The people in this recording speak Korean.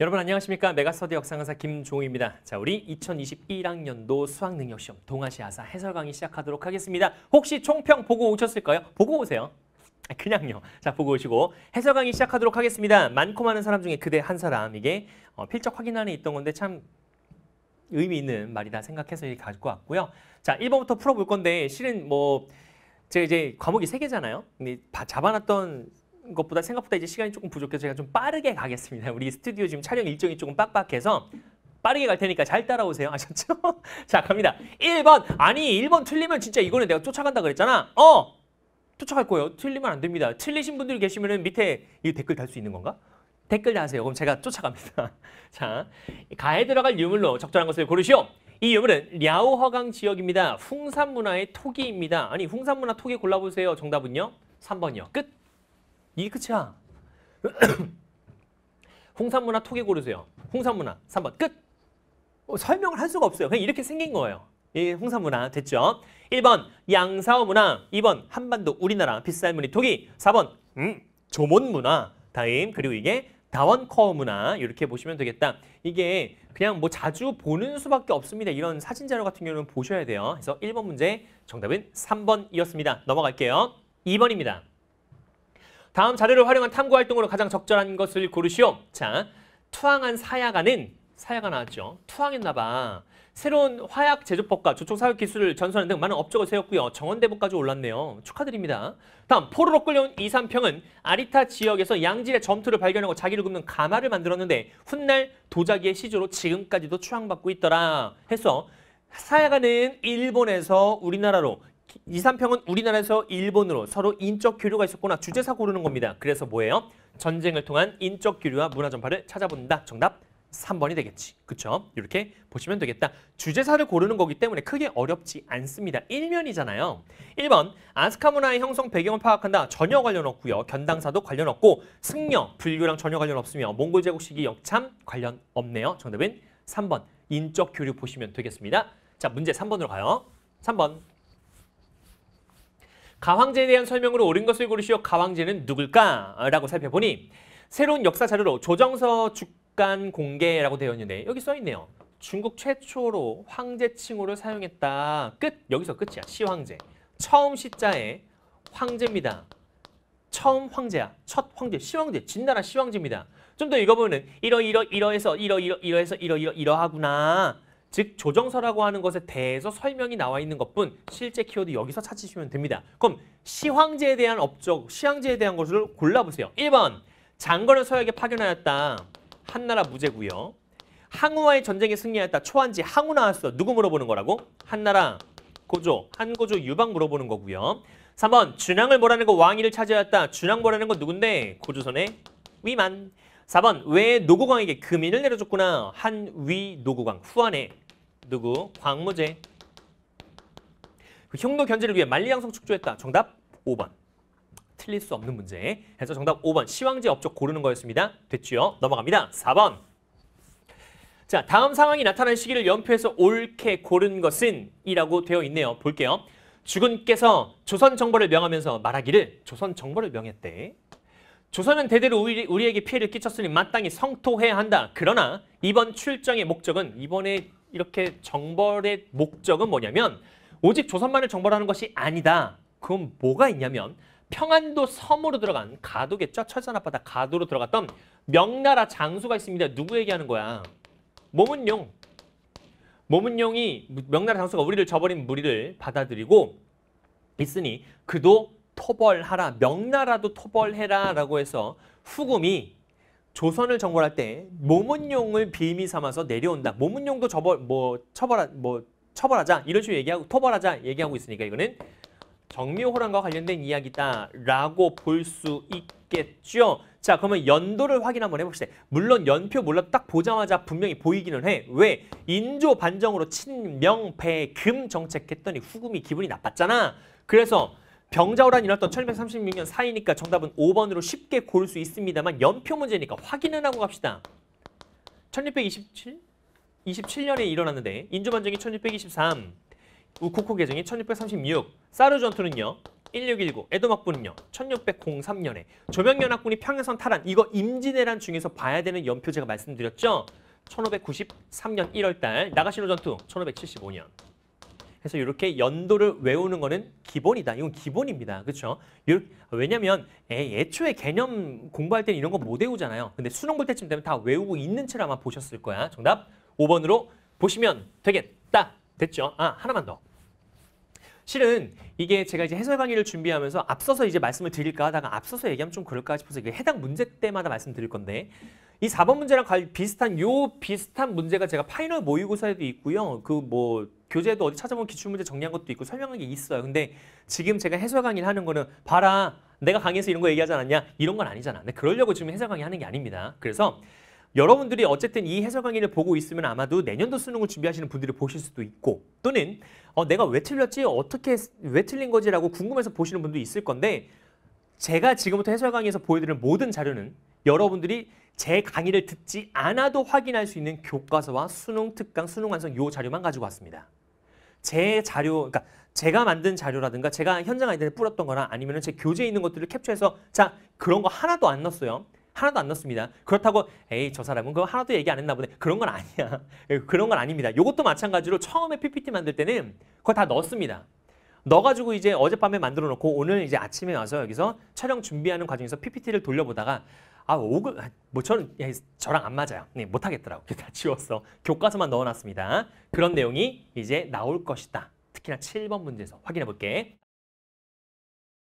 여러분 안녕하십니까 메가스터디 역사강사 김종입니다. 우자 우리 2021학년도 수학능력시험 동아시아사 해설강의 시작하도록 하겠습니다. 혹시 총평 보고 오셨을까요? 보고 오세요. 아, 그냥요. 자 보고 오시고 해설 강의 시작하도록 하겠습니다. 많고 많은 사람 중에 그대 한 사람 이게 어, 필적 확인 안에 있던 건데 참 의미 있는 말이다 생각해서 이렇게 가지고 왔고요. 자 1번부터 풀어볼 건데 실은 뭐 제가 이제 과목이 3개잖아요. 근데 잡아놨던 것보다 생각보다 이제 시간이 조금 부족해서 제가 좀 빠르게 가겠습니다. 우리 스튜디오 지금 촬영 일정이 조금 빡빡해서 빠르게 갈 테니까 잘 따라오세요. 아셨죠? 자, 갑니다. 1번. 아니, 1번 틀리면 진짜 이거는 내가 쫓아간다 그랬잖아. 어! 쫓아갈 거예요. 틀리면 안 됩니다. 틀리신 분들 계시면 밑에 이 댓글 달 수 있는 건가? 댓글 다세요. 그럼 제가 쫓아갑니다. 자, 가에 들어갈 유물로 적절한 것을 고르시오. 이 유물은 랴오 허강 지역입니다. 풍산 문화의 토기입니다. 아니, 풍산 문화 토기 골라보세요. 정답은요? 3번이요. 끝. 이게 끝이야. 홍산문화 토기 고르세요. 홍산문화 3번 끝. 어, 설명을 할 수가 없어요. 그냥 이렇게 생긴 거예요. 이 홍산문화 됐죠? 1번 양사어문화 2번 한반도 우리나라 빗살무늬 토기 4번 음, 조몬문화 다임 그리고 이게 다원커어문화 이렇게 보시면 되겠다. 이게 그냥 뭐 자주 보는 수밖에 없습니다. 이런 사진 자료 같은 경우는 보셔야 돼요. 그래서 1번 문제 정답은 3번이었습니다. 넘어갈게요. 2번입니다. 다음 자료를 활용한 탐구 활동으로 가장 적절한 것을 고르시오. 자, 투항한 사야가는 사야가 나왔죠. 투항했나봐. 새로운 화약 제조법과 조촉 사격 기술을 전수하는 등 많은 업적을 세웠고요. 정원대부까지 올랐네요. 축하드립니다. 다음 포로로 끌려온 이삼평은 아리타 지역에서 양질의 점투를 발견하고 자기를 굽는 가마를 만들었는데 훗날 도자기의 시조로 지금까지도 추앙받고 있더라 해서 사야가는 일본에서 우리나라로 이, 삼평은 우리나라에서 일본으로 서로 인적 교류가 있었거나 주제사 고르는 겁니다. 그래서 뭐예요? 전쟁을 통한 인적 교류와 문화 전파를 찾아본다. 정답 3번이 되겠지. 그렇죠 이렇게 보시면 되겠다. 주제사를 고르는 거기 때문에 크게 어렵지 않습니다. 1면이잖아요. 1번 아스카 문화의 형성 배경을 파악한다. 전혀 관련 없고요. 견당사도 관련 없고 승려, 불교랑 전혀 관련 없으며 몽골 제국 시기 역참 관련 없네요. 정답은 3번 인적 교류 보시면 되겠습니다. 자 문제 3번으로 가요. 3번 가황제에 대한 설명으로 옳은 것을 고르시오. 가황제는 누굴까라고 살펴보니 새로운 역사 자료로 조정서 주간 공개라고 되어 있는데 여기 써 있네요. 중국 최초로 황제 칭호를 사용했다. 끝. 여기서 끝이야. 시황제. 처음 시자에 황제입니다. 처음 황제야. 첫 황제. 시황제. 진나라 시황제입니다. 좀 더 읽어보면 이러 이러 이러해서 이러 이러 이러해서 이러 이러 이러하구나. 즉 조정서라고 하는 것에 대해서 설명이 나와 있는 것뿐 실제 키워드 여기서 찾으시면 됩니다. 그럼 시황제에 대한 업적, 시황제에 대한 것을 골라보세요. 1번 장건을 서역에 파견하였다. 한나라 무제고요. 항우와의 전쟁에 승리하였다. 초한지 항우 나왔어. 누구 물어보는 거라고? 한나라, 고조, 한고조, 유방 물어보는 거고요. 3번 준왕을 뭐라는 거 왕위를 차지하였다. 준왕 뭐라는 건 누군데? 고조선의 위만. 4번 왜노구광에게 금인을 내려줬구나. 한위 노구광 후한에 누구? 광무제. 그 형도 견제를 위해 만리양성 축조했다. 정답 5번. 틀릴 수 없는 문제. 해서 정답 5번. 시황제 업적 고르는 거였습니다. 됐지 넘어갑니다. 4번. 자, 다음 상황이 나타난 시기를 연표해서 옳게 고른 것은 이라고 되어 있네요. 볼게요. 주군께서 조선 정벌을 명하면서 말하기를 조선 정벌을 명했대. 조선은 대대로 우리, 에게 피해를 끼쳤으니 마땅히 성토해야 한다. 그러나 이번 출정의 목적은 이번에 이렇게 정벌의 목적은 뭐냐면 오직 조선만을 정벌하는 것이 아니다. 그건 뭐가 있냐면 평안도 섬으로 들어간 가도겠죠? 철산 앞바다 가도로 들어갔던 명나라 장수가 있습니다. 누구 얘기하는 거야? 모문용. 모문용이 명나라 장수가 우리를 저버린 무리를 받아들이고 있으니 그도 토벌하라 명나라도 토벌해라 라고 해서 후금이 조선을 정벌할 때 모문용을 빌미 삼아서 내려온다. 모문용도 저벌 뭐 처벌하 뭐 처벌하자 이런 식으로 얘기하고 토벌하자 얘기하고 있으니까 이거는 정묘호란과 관련된 이야기다라고 볼 수 있겠죠. 자 그러면 연도를 확인 한번 해봅시다. 물론 연표 몰라 딱 보자마자 분명히 보이기는 해. 왜? 인조 반정으로 친명배금 정책했더니 후금이 기분이 나빴잖아. 그래서 병자호란이 일어났던 1236년 사이니까 정답은 5번으로 쉽게 고를 수 있습니다만 연표 문제니까 확인을 하고 갑시다. 1627? 27년에 일어났는데 인조반정이 1623, 우코코 개정이 1636, 사르 전투는요. 1619, 에도 막부는요. 1603년에 조명연합군이 평양선 탈환, 이거 임진왜란 중에서 봐야 되는 연표 제가 말씀드렸죠? 1593년 1월달 나가시노 전투 1575년 그래서 이렇게 연도를 외우는 거는 기본이다. 이건 기본입니다. 그렇죠? 왜냐면 하 애초에 개념 공부할 때는 이런 거 못 외우잖아요. 근데 수능 볼 때쯤 되면 다 외우고 있는 채로 아마 보셨을 거야. 정답 5번으로 보시면 되겠다. 됐죠? 아, 하나만 더. 실은 이게 제가 이제 해설 강의를 준비하면서 앞서서 이제 말씀을 드릴까 하다가 앞서서 얘기하면 좀 그럴까 싶어서 이게 해당 문제 때마다 말씀드릴 건데 이 4번 문제랑 비슷한 요 비슷한 문제가 제가 파이널 모의고사에도 있고요. 그뭐 교재도 어디 찾아보면 기출문제 정리한 것도 있고 설명한 게 있어요. 근데 지금 제가 해설 강의를 하는 거는 봐라 내가 강의에서 이런 거 얘기하지 않았냐 이런 건 아니잖아. 근데 그러려고 지금 해설 강의 하는 게 아닙니다. 그래서 여러분들이 어쨌든 이 해설 강의를 보고 있으면 아마도 내년도 수능을 준비하시는 분들이 보실 수도 있고 또는 어, 내가 왜 틀렸지 어떻게 왜 틀린 거지라고 궁금해서 보시는 분도 있을 건데 제가 지금부터 해설 강의에서 보여드리는 모든 자료는 여러분들이 제 강의를 듣지 않아도 확인할 수 있는 교과서와 수능 특강, 수능 완성 요 자료만 가지고 왔습니다. 제 자료, 그러니까 제가 만든 자료라든가 제가 현장 아이들에 뿌렸던 거나 아니면 제 교재에 있는 것들을 캡처해서 자 그런 거 하나도 안 넣었어요. 하나도 안 넣습니다. 그렇다고 에이 저 사람은 그거 하나도 얘기 안 했나 보네. 그런 건 아니야. 그런 건 아닙니다. 이것도 마찬가지로 처음에 PPT 만들 때는 그거 다 넣습니다. 었 넣어가지고 이제 어젯밤에 만들어 놓고 오늘 이제 아침에 와서 여기서 촬영 준비하는 과정에서 PPT를 돌려보다가 아, 오글, 아, 뭐 저는 야, 예, 저랑 안 맞아요. 네, 못 하겠더라고. 다 지웠어. 교과서만 넣어놨습니다. 그런 내용이 이제 나올 것이다. 특히나 7번 문제에서 확인해 볼게.